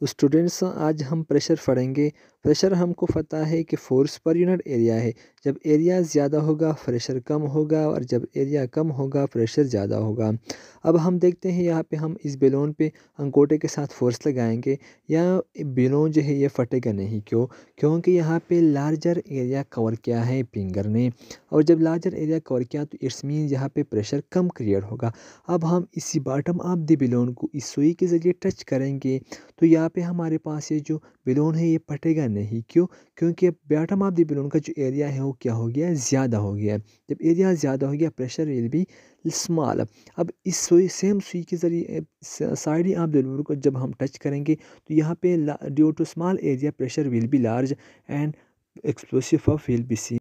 तो स्टूडेंट्स आज हम प्रेशर पढ़ेंगे प्रेशर हमको पता है कि फोर्स पर यूनिट एरिया है जब एरिया ज़्यादा होगा प्रेशर कम होगा और जब एरिया कम होगा प्रेशर ज़्यादा होगा अब हम देखते हैं यहाँ पे हम इस बेलून पे अंगूठे के साथ फोर्स लगाएंगे या बेलून जो है ये फटेगा नहीं क्यों क्योंकि यहाँ पे लार्जर एरिया कवर किया है फिंगर ने और जब लार्जर एरिया कवर किया तो इट्स मीन यहाँ पे प्रेशर कम क्रिएट होगा अब हम इसी बॉटम ऑफ द बेलून को इस सुई के ज़रिए टच करेंगे तो यहाँ पर हमारे पास ये जो बेलून है ये फटेगा नहीं क्यों क्योंकि बॉटम ऑफ द बेलून का जो एरिया है वो क्या हो गया ज़्यादा हो गया जब एरिया ज़्यादा हो गया प्रेशर विल भी स्मॉल अब इस तो ये सेम सुई के ज़रिए साइड ऑफ दिलवर को जब हम टच करेंगे तो यहाँ पे due to small area pressure will be large and explosive of will be C